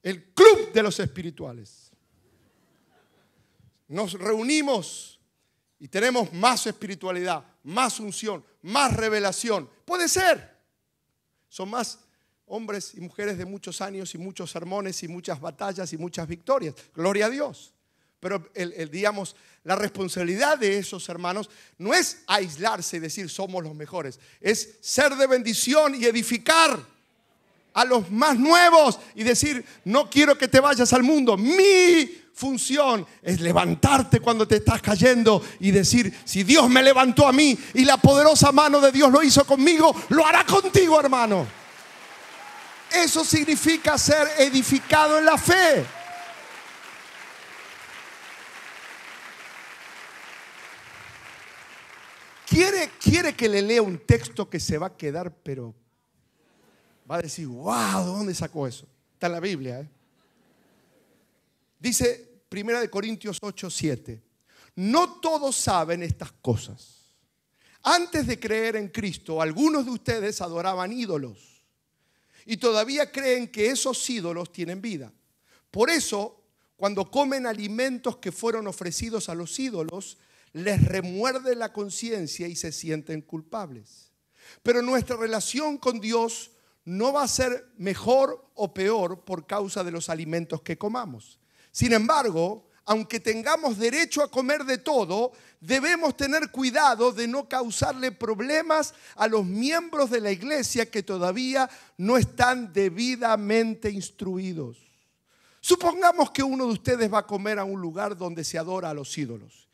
el club de los espirituales? Nos reunimos y tenemos más espiritualidad, más unción, más revelación. Puede ser. Son más hombres y mujeres de muchos años y muchos sermones y muchas batallas y muchas victorias. Gloria a Dios. Pero el, digamos, la responsabilidad de esos hermanos no es aislarse y decir somos los mejores, es ser de bendición y edificar a los más nuevos y decir no quiero que te vayas al mundo. Mi función es levantarte cuando te estás cayendo y decir si Dios me levantó a mí y la poderosa mano de Dios lo hizo conmigo, lo hará contigo, hermano. Eso significa ser edificado en la fe. ¿Quiere, que le lea un texto que se va a quedar, pero va a decir, wow, ¿dónde sacó eso? Está en la Biblia. ¿eh? Dice 1 Corintios 8, 7. No todos saben estas cosas. Antes de creer en Cristo, algunos de ustedes adoraban ídolos y todavía creen que esos ídolos tienen vida. Por eso, cuando comen alimentos que fueron ofrecidos a los ídolos, les remuerde la conciencia y se sienten culpables. Pero nuestra relación con Dios no va a ser mejor o peor por causa de los alimentos que comamos. Sin embargo, aunque tengamos derecho a comer de todo, debemos tener cuidado de no causarle problemas a los miembros de la iglesia que todavía no están debidamente instruidos. Supongamos que uno de ustedes va a comer a un lugar donde se adora a los ídolos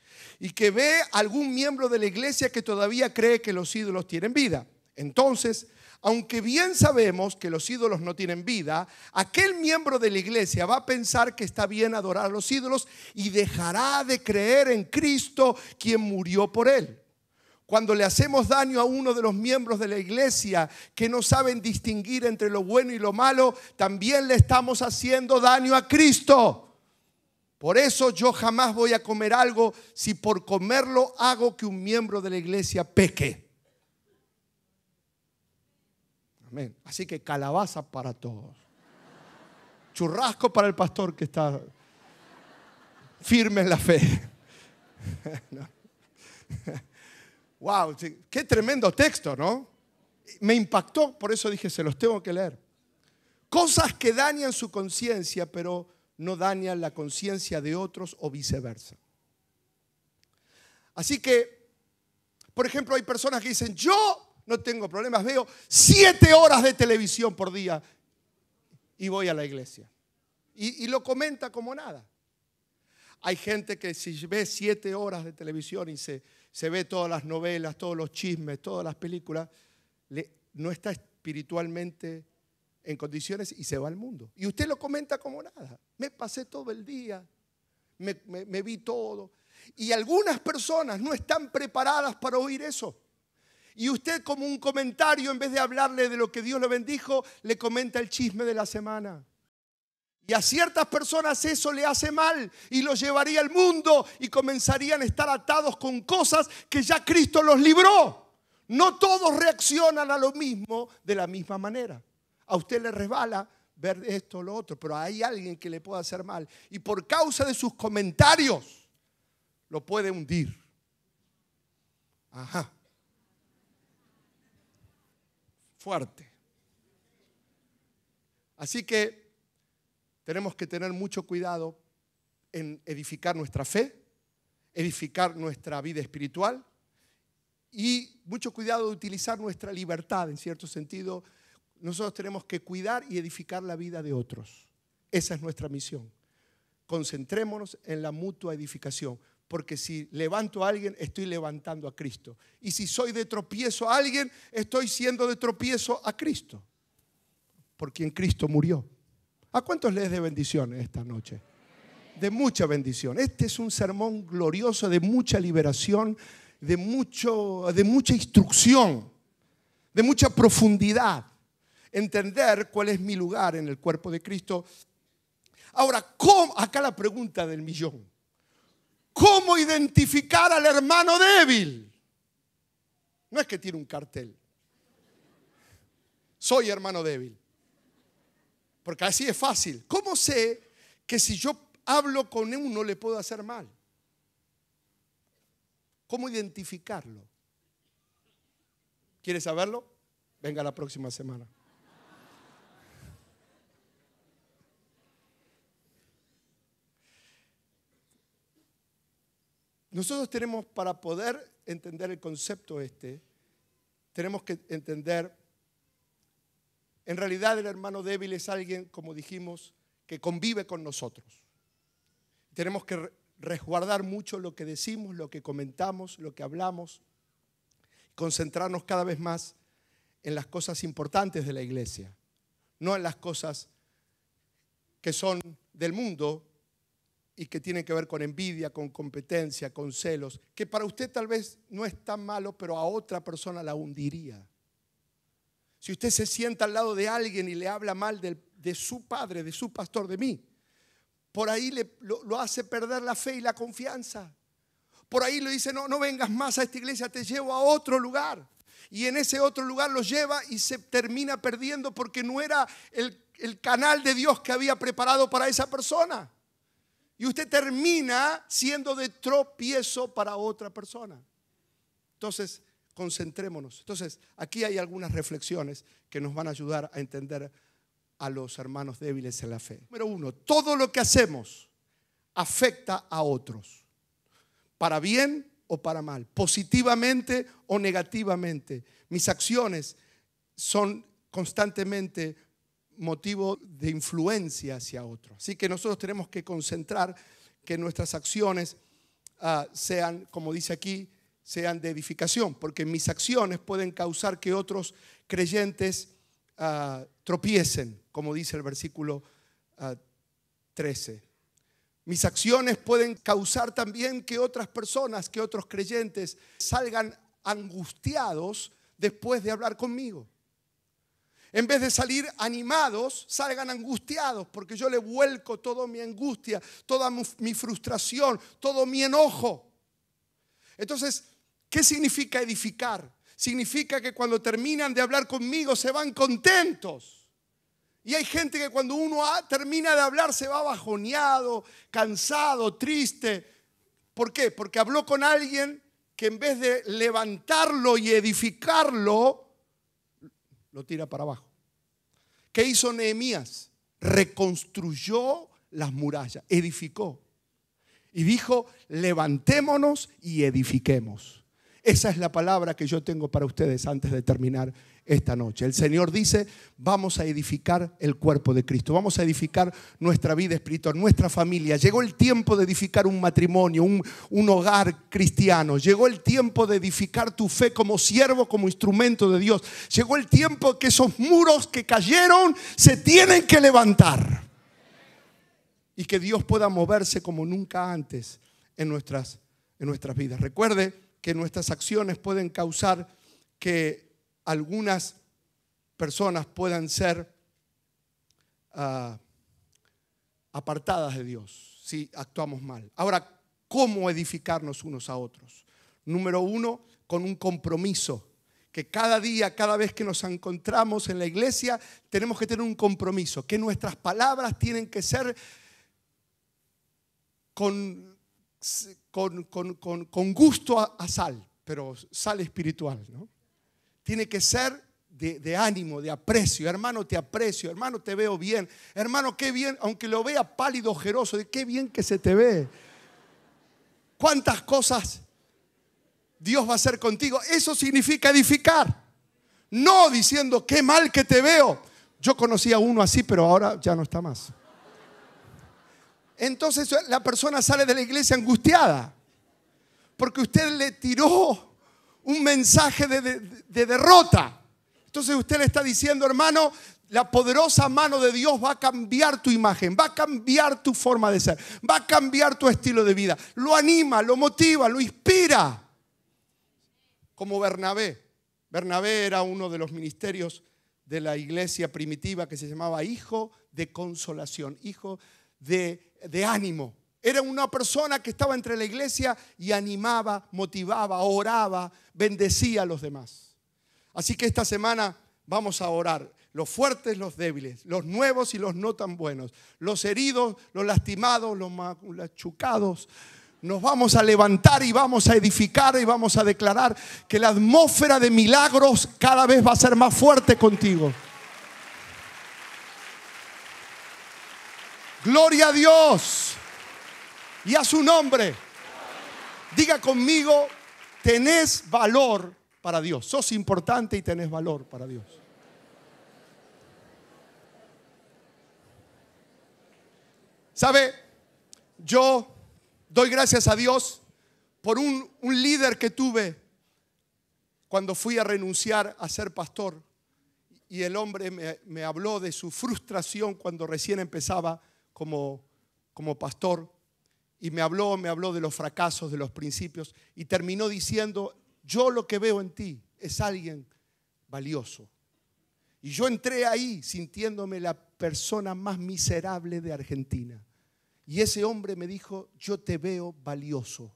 y que ve algún miembro de la iglesia que todavía cree que los ídolos tienen vida. Entonces, aunque bien sabemos que los ídolos no tienen vida, aquel miembro de la iglesia va a pensar que está bien adorar a los ídolos y dejará de creer en Cristo quien murió por él. Cuando le hacemos daño a uno de los miembros de la iglesia que no saben distinguir entre lo bueno y lo malo, también le estamos haciendo daño a Cristo. Por eso yo jamás voy a comer algo si por comerlo hago que un miembro de la iglesia peque. Amén. Así que calabaza para todos. Churrasco para el pastor que está firme en la fe. wow, qué tremendo texto, ¿no? Me impactó, por eso dije, se los tengo que leer. Cosas que dañan su conciencia, pero no dañan la conciencia de otros o viceversa. Así que, por ejemplo, hay personas que dicen, yo no tengo problemas, veo siete horas de televisión por día y voy a la iglesia. Y, lo comenta como nada. Hay gente que si ve siete horas de televisión y se, se ve todas las novelas, todos los chismes, todas las películas, no está espiritualmente en condiciones y se va al mundo. Y usted lo comenta como nada. Me pasé todo el día, me, vi todo. Y algunas personas no están preparadas para oír eso. Y usted como un comentario, en vez de hablarle de lo que Dios le bendijo, le comenta el chisme de la semana. Y a ciertas personas eso le hace mal y lo llevaría al mundo y comenzarían a estar atados con cosas que ya Cristo los libró. No todos reaccionan a lo mismo de la misma manera. A usted le resbala ver esto o lo otro, pero hay alguien que le puede hacer mal. Y por causa de sus comentarios, lo puede hundir. Ajá. Fuerte. Así que tenemos que tener mucho cuidado en edificar nuestra fe, edificar nuestra vida espiritual y mucho cuidado de utilizar nuestra libertad, en cierto sentido, nosotros tenemos que cuidar y edificar la vida de otros. Esa es nuestra misión. Concentrémonos en la mutua edificación, porque si levanto a alguien, estoy levantando a Cristo. Y si soy de tropiezo a alguien, estoy siendo de tropiezo a Cristo, por quien Cristo murió. ¿A cuántos les de bendiciones esta noche? De mucha bendición. Este es un sermón glorioso de mucha liberación, de, mucho, de mucha instrucción, de mucha profundidad entender cuál es mi lugar en el cuerpo de Cristo. Ahora, acá la pregunta del millón. ¿Cómo identificar al hermano débil? No es que tiene un cartel. Soy hermano débil. Porque así es fácil. ¿Cómo sé que si yo hablo con uno le puedo hacer mal? ¿Cómo identificarlo? ¿Quieres saberlo? Venga la próxima semana. Nosotros tenemos, para poder entender el concepto este, tenemos que entender, en realidad el hermano débil es alguien, como dijimos, que convive con nosotros. Tenemos que resguardar mucho lo que decimos, lo que comentamos, lo que hablamos, concentrarnos cada vez más en las cosas importantes de la iglesia, no en las cosas que son del mundo y que tiene que ver con envidia, con competencia, con celos, que para usted tal vez no es tan malo, pero a otra persona la hundiría. Si usted se sienta al lado de alguien y le habla mal de, su padre, de su pastor, de mí, por ahí le, lo, hace perder la fe y la confianza. Por ahí le dice, no, no vengas más a esta iglesia, te llevo a otro lugar. Y en ese otro lugar lo lleva y se termina perdiendo porque no era el canal de Dios que había preparado para esa persona y usted termina siendo de tropiezo para otra persona. Entonces, concentrémonos. Entonces, aquí hay algunas reflexiones que nos van a ayudar a entender a los hermanos débiles en la fe. Número uno, todo lo que hacemos afecta a otros, para bien o para mal, positivamente o negativamente. Mis acciones son constantemente motivo de influencia hacia otro. Así que nosotros tenemos que concentrar que nuestras acciones ah, sean, como dice aquí, sean de edificación, porque mis acciones pueden causar que otros creyentes ah, tropiecen, como dice el versículo 13. Ah, mis acciones pueden causar también que otras personas, que otros creyentes salgan angustiados después de hablar conmigo. En vez de salir animados, salgan angustiados, porque yo le vuelco toda mi angustia, toda mi frustración, todo mi enojo. Entonces, ¿qué significa edificar? Significa que cuando terminan de hablar conmigo se van contentos. Y hay gente que cuando uno ah, termina de hablar se va bajoneado, cansado, triste. ¿Por qué? Porque habló con alguien que en vez de levantarlo y edificarlo, lo tira para abajo. ¿Qué hizo Nehemías? Reconstruyó las murallas, edificó. Y dijo, levantémonos y edifiquemos. Esa es la palabra que yo tengo para ustedes antes de terminar esta noche. El Señor dice, vamos a edificar el cuerpo de Cristo, vamos a edificar nuestra vida espiritual, nuestra familia. Llegó el tiempo de edificar un matrimonio, un, hogar cristiano. Llegó el tiempo de edificar tu fe como siervo, como instrumento de Dios. Llegó el tiempo que esos muros que cayeron se tienen que levantar. Y que Dios pueda moverse como nunca antes en nuestras, en nuestras vidas. Recuerde que nuestras acciones pueden causar que algunas personas puedan ser ah, apartadas de Dios si actuamos mal. Ahora, ¿cómo edificarnos unos a otros? Número uno, con un compromiso que cada día, cada vez que nos encontramos en la iglesia, tenemos que tener un compromiso, que nuestras palabras tienen que ser con, gusto a, sal, pero sal espiritual. ¿no? tiene que ser de, ánimo, de aprecio. Hermano, te aprecio. Hermano, te veo bien. Hermano, qué bien, aunque lo vea pálido, ojeroso, de qué bien que se te ve. ¿Cuántas cosas Dios va a hacer contigo? Eso significa edificar. No diciendo, qué mal que te veo. Yo conocí a uno así, pero ahora ya no está más. Entonces la persona sale de la iglesia angustiada, porque usted le tiró un mensaje de, derrota. Entonces usted le está diciendo, hermano, la poderosa mano de Dios va a cambiar tu imagen, va a cambiar tu forma de ser, va a cambiar tu estilo de vida. Lo anima, lo motiva, lo inspira. Como Bernabé. Bernabé era uno de los ministerios de la iglesia primitiva que se llamaba Hijo de Consolación, Hijo de Ánimo. Era una persona que estaba entre la iglesia y animaba, motivaba, oraba, bendecía a los demás. Así que esta semana vamos a orar. Los fuertes, los débiles, los nuevos y los no tan buenos, los heridos, los lastimados, los machucados, nos vamos a levantar y vamos a edificar y vamos a declarar que la atmósfera de milagros cada vez va a ser más fuerte contigo. Gloria a Dios y a su nombre. Diga conmigo, tenés valor para Dios. Sos importante y tenés valor para Dios. ¿Sabe? Yo doy gracias a Dios por un, líder que tuve cuando fui a renunciar a ser pastor. Y el hombre me, habló de su frustración cuando recién empezaba como pastor y me habló, me habló de los fracasos, de los principios, y terminó diciendo, yo lo que veo en ti es alguien valioso. Y yo entré ahí sintiéndome la persona más miserable de Argentina. Y ese hombre me dijo, yo te veo valioso.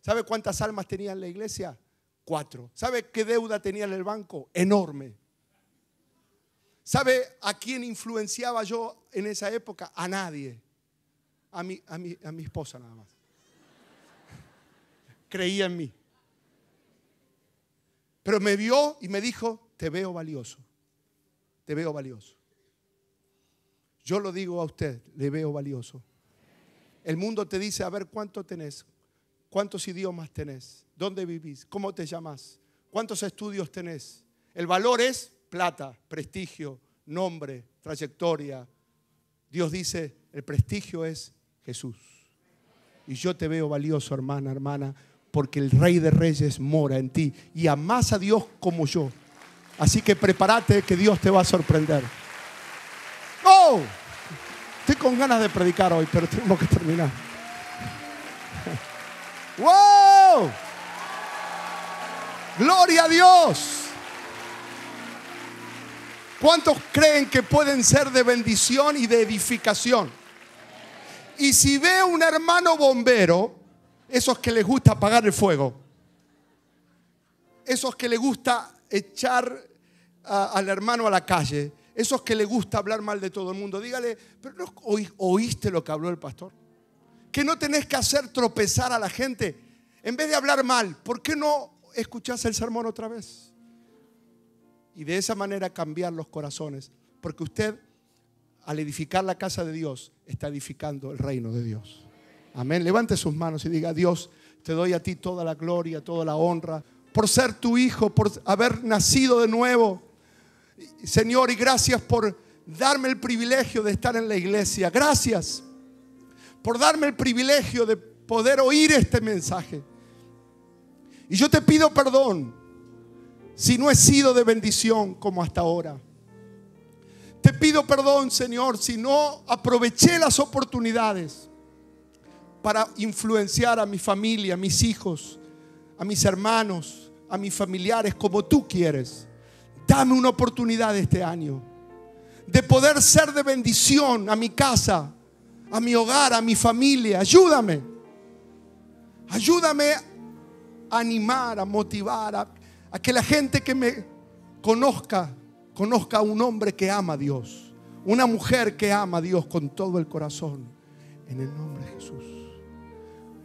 ¿Sabe cuántas almas tenía en la iglesia? Cuatro. ¿Sabe qué deuda tenía en el banco? Enorme. ¿Sabe a quién influenciaba yo en esa época? A nadie a mi, esposa nada más. Creía en mí. Pero me vio y me dijo, te veo valioso, te veo valioso. Yo lo digo a usted, le veo valioso. El mundo te dice, a ver cuánto tenés, cuántos idiomas tenés, dónde vivís, cómo te llamás, cuántos estudios tenés. El valor es plata, prestigio, nombre, trayectoria. Dios dice, el prestigio es Jesús. Y yo te veo valioso, hermana, hermana, porque el Rey de Reyes mora en ti y amas a Dios como yo. Así que prepárate que Dios te va a sorprender. ¡Oh! Estoy con ganas de predicar hoy, pero tengo que terminar. ¡Wow! ¡Gloria a Dios! ¿Cuántos creen que pueden ser de bendición y de edificación? Y si ve un hermano bombero, esos que les gusta apagar el fuego, esos que les gusta echar al hermano a la calle, esos que les gusta hablar mal de todo el mundo, dígale, pero no oíste lo que habló el pastor. Que no tenés que hacer tropezar a la gente. En vez de hablar mal, ¿por qué no escuchás el sermón otra vez? Y de esa manera cambiar los corazones. Porque usted al edificar la casa de Dios, está edificando el reino de Dios. Amén. Levante sus manos y diga, Dios, te doy a ti toda la gloria, toda la honra, por ser tu hijo, por haber nacido de nuevo. Señor, y gracias por darme el privilegio de estar en la iglesia. Gracias por darme el privilegio de poder oír este mensaje. Y yo te pido perdón si no he sido de bendición como hasta ahora. Te pido perdón, Señor, si no aproveché las oportunidades para influenciar a mi familia, a mis hijos, a mis hermanos, a mis familiares, como tú quieres. Dame una oportunidad este año de poder ser de bendición a mi casa, a mi hogar, a mi familia. Ayúdame. Ayúdame a animar, a motivar, a, que la gente que me conozca conozca a un hombre que ama a Dios, una mujer que ama a Dios con todo el corazón. En el nombre de Jesús.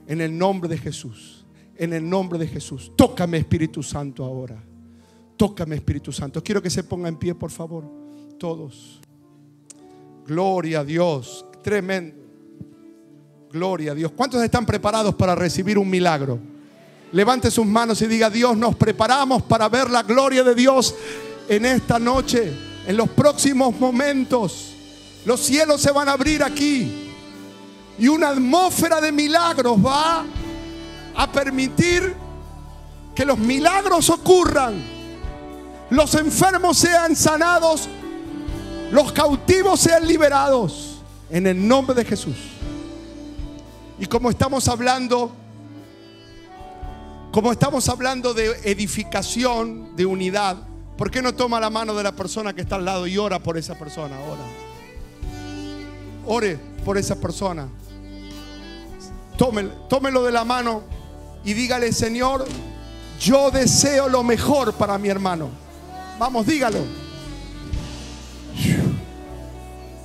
En el nombre de Jesús. En el nombre de Jesús. Tócame Espíritu Santo ahora. Tócame Espíritu Santo. Quiero que se ponga en pie, por favor. Todos. Gloria a Dios. Tremendo. Gloria a Dios. ¿Cuántos están preparados para recibir un milagro? Levante sus manos y diga, Dios, nos preparamos para ver la gloria de Dios en esta noche, en los próximos momentos. Los cielos se van a abrir aquí y una atmósfera de milagros va a permitir que los milagros ocurran, los enfermos sean sanados, los cautivos sean liberados en el nombre de Jesús. Y como estamos hablando, como estamos hablando de edificación, de unidad, ¿Por qué no toma la mano de la persona que está al lado y ora por esa persona? Ora. Ore por esa persona. Tómelo, tómelo de la mano y dígale, Señor, yo deseo lo mejor para mi hermano. Vamos, dígalo.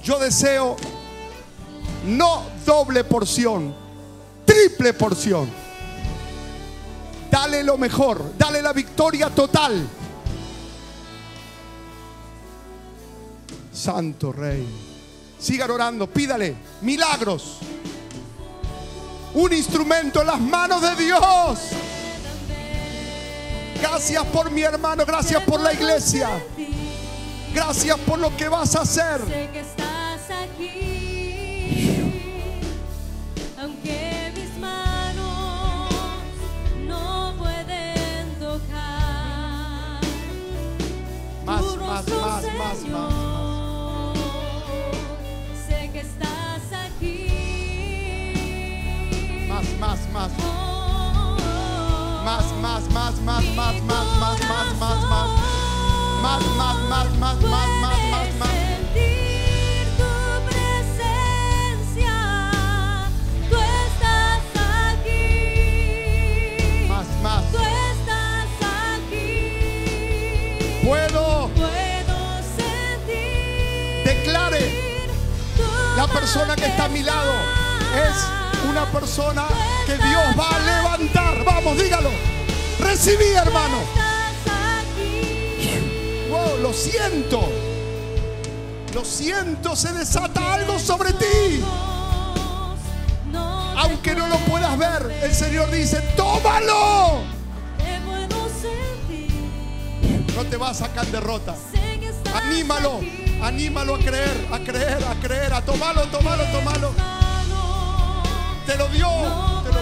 Yo deseo no doble porción, triple porción. Dale lo mejor, dale la victoria total. Santo Rey. Sigan orando, pídale milagros. Un instrumento en las manos de Dios. Gracias por mi hermano, gracias por la iglesia. Gracias por lo que vas a hacer. Aunque Más, más, más, más, más. más, más. Más, más, más, más, más, más, más, más, más, más. Más, más, más, más, más, más, más, más. presencia. Más, más. Tú Puedo. Declare. La persona que está a mi lado es una persona que Dios va a levantar. Vamos, dígalo. Recibí, hermano. lo siento. Lo siento, se desata algo sobre ti. Aunque no lo puedas ver, el Señor dice, tómalo. No te va a sacar derrota. Anímalo, anímalo a creer, a creer, a creer, a tomarlo, tomarlo, tomarlo. Te lo dio.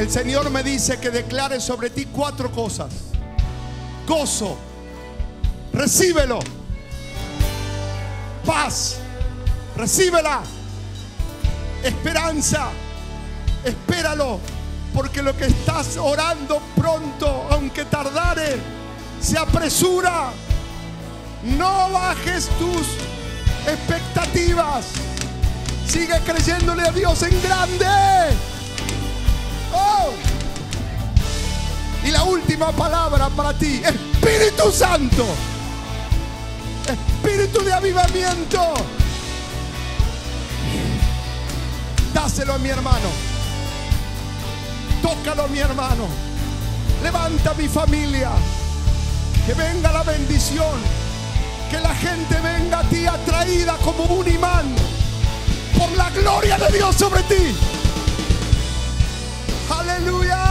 El Señor me dice que declare sobre ti cuatro cosas. Gozo. Recíbelo. Paz. Recíbela. Esperanza. Espéralo. Porque lo que estás orando pronto, aunque tardare, se apresura. No bajes tus expectativas. Sigue creyéndole a Dios en grande. Oh. Y la última palabra para ti, Espíritu Santo. Espíritu de avivamiento. Dáselo a mi hermano. Tócalo a mi hermano. Levanta mi familia. Que venga la bendición. Que la gente venga a ti atraída como un imán con la gloria de Dios sobre ti. Hallelujah.